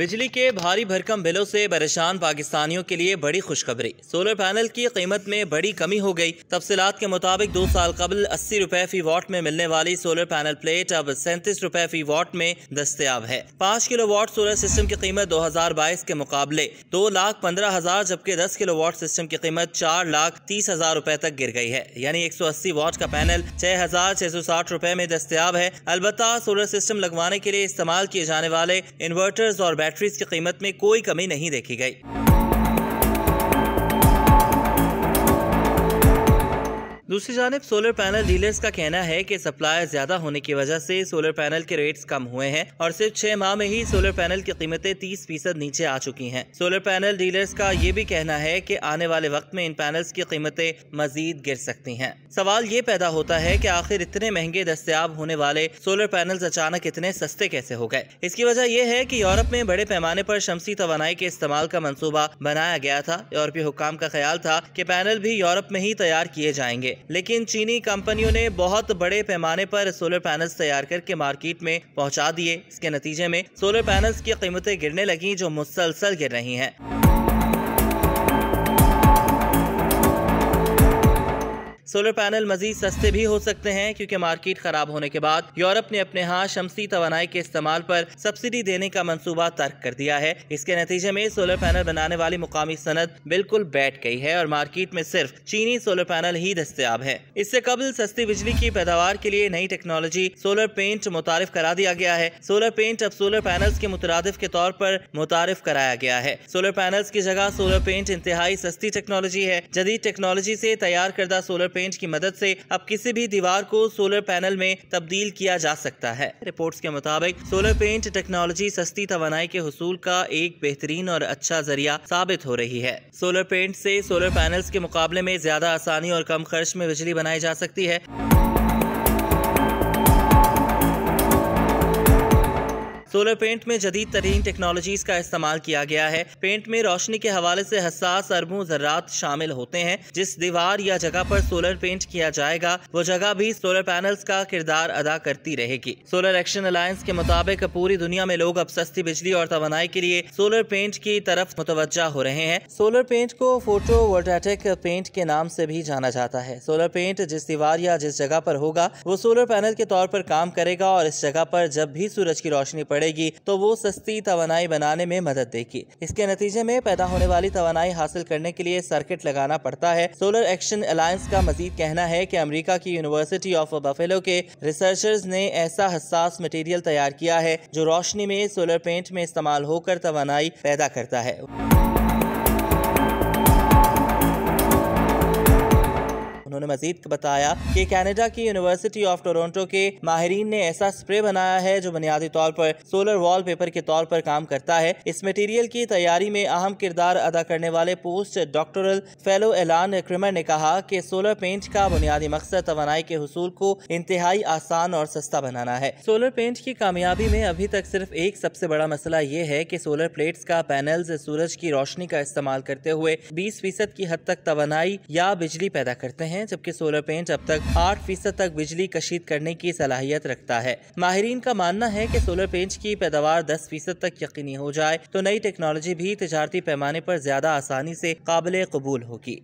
बिजली के भारी भरकम बिलों से परेशान पाकिस्तानियों के लिए बड़ी खुशखबरी सोलर पैनल की कीमत में बड़ी कमी हो गई तफसीत के मुताबिक दो साल कबल अस्सी रुपए फी वाट में मिलने वाली सोलर पैनल प्लेट अब सैंतीस रुपए फी वाट में दस्तियाब है पाँच किलो वाट सोलर सिस्टम की कीमत दो हजार बाईस के मुकाबले दो लाख पंद्रह हजार जबकि दस किलो वाट सिस्टम की कीमत चार लाख तीस हजार रूपए तक गिर गई है यानी एक सौ अस्सी वाट का पैनल छह हजार छह सौ साठ रूपए में दस्तियाब है अलबत्ता सोलर सिस्टम लगवाने के लिए इस्तेमाल किए जाने वाले इन्वर्टर्स और बैटरी बैटरीज की कीमत में कोई कमी नहीं देखी गई दूसरी जानब सोलर पैनल डीलर्स का कहना है कि सप्लाई ज्यादा होने की वजह से सोलर पैनल के रेट्स कम हुए हैं और सिर्फ छह माह में ही सोलर पैनल की कीमतें 30 फीसद नीचे आ चुकी हैं। सोलर पैनल डीलर्स का ये भी कहना है कि आने वाले वक्त में इन पैनल्स की कीमतें मजीद गिर सकती हैं। सवाल ये पैदा होता है की आखिर इतने महंगे दस्तियाब होने वाले सोलर पैनल अचानक इतने सस्ते कैसे हो गए इसकी वजह यह है की यूरोप में बड़े पैमाने आरोप शमसी तोानाई के इस्तेमाल का मनसूबा बनाया गया था यूरोपीय हुकाम का ख्याल था की पैनल भी यूरोप में ही तैयार किए जाएंगे लेकिन चीनी कंपनियों ने बहुत बड़े पैमाने पर सोलर पैनल्स तैयार करके मार्केट में पहुंचा दिए इसके नतीजे में सोलर पैनल्स की कीमतें गिरने लगी जो मुसलसल गिर रही हैं सोलर पैनल मजीद सस्ते भी हो सकते हैं क्योंकि मार्केट खराब होने के बाद यूरोप ने अपने यहाँ शमसी तो के इस्तेमाल पर सब्सिडी देने का मंसूबा तर्क कर दिया है इसके नतीजे में सोलर पैनल बनाने वाली मुकामी सनत बिल्कुल बैठ गई है और मार्केट में सिर्फ चीनी सोलर पैनल ही दस्तियाब है इससे कबल सस्ती बिजली की पैदावार के लिए नई टेक्नोलॉजी सोलर पेंट मुतारफ करा दिया गया है सोलर पेंट अब सोलर पैनल के मुतरद के तौर पर मुतारफ कराया गया है सोलर पैनल की जगह सोलर पेंट इंतहाई सस्ती टेक्नोलॉजी है जदीद टेक्नोलॉजी ऐसी तैयार करदा सोलर पेंट की मदद से अब किसी भी दीवार को सोलर पैनल में तब्दील किया जा सकता है रिपोर्ट्स के मुताबिक सोलर पेंट टेक्नोलॉजी सस्ती तो के हसूल का एक बेहतरीन और अच्छा जरिया साबित हो रही है सोलर पेंट ऐसी सोलर पैनल के मुकाबले में ज्यादा आसानी और कम खर्च में बिजली बनाई जा सकती है सोलर पेंट में जदीद तरीन टेक्नोलॉजीज का इस्तेमाल किया गया है पेंट में रोशनी के हवाले से हसास अरबों जरात शामिल होते हैं जिस दीवार या जगह पर सोलर पेंट किया जाएगा वो जगह भी सोलर पैनल्स का किरदार अदा करती रहेगी सोलर एक्शन अलायंस के मुताबिक पूरी दुनिया में लोग अब सस्ती बिजली और तोनाई के लिए सोलर पेंट की तरफ मुतवजा हो रहे हैं सोलर पेंट को फोटो वोटेटिक पेंट के नाम से भी जाना जाता है सोलर पेंट जिस दीवार या जिस जगह पर होगा वो सोलर पैनल के तौर पर काम करेगा और इस जगह पर जब भी सूरज की रोशनी पड़े बढ़ेगी तो वो सस्ती तोानाई बनाने में मदद देगी इसके नतीजे में पैदा होने वाली तोानाई हासिल करने के लिए सर्किट लगाना पड़ता है सोलर एक्शन अलायंस का मजीद कहना है की अमरीका की यूनिवर्सिटी ऑफ बफेलो के रिसर्चर्स ने ऐसा हसास मटेरियल तैयार किया है जो रोशनी में सोलर पेंट में इस्तेमाल होकर तोानाई पैदा करता है उन्होंने मजीद बताया कि कैनेडा की यूनिवर्सिटी ऑफ टोरंटो के माहरीन ने ऐसा स्प्रे बनाया है जो बुनियादी तौर पर सोलर वॉल पेपर के तौर पर काम करता है इस मटेरियल की तैयारी में अहम किरदार अदा करने वाले पोस्ट डॉक्टर फेलो एलान क्रिमर ने कहा कि सोलर पेंट का बुनियादी मकसद तो के हसूल को इंतहाई आसान और सस्ता बनाना है सोलर पेंट की कामयाबी में अभी तक सिर्फ एक सबसे बड़ा मसला ये है की सोलर प्लेट्स का पैनल सूरज की रोशनी का इस्तेमाल करते हुए बीस फीसद की हद तक तो या बिजली पैदा करते हैं जबकि सोलर पेंट अब तक आठ फीसद तक बिजली कशीद करने की सलाहियत रखता है माहरीन का मानना है की सोलर पेंट की पैदावार दस फीसद तक यकीनी हो जाए तो नई टेक्नोलॉजी भी तजारती पैमाने पर ज्यादा आसानी से काबिल कबूल होगी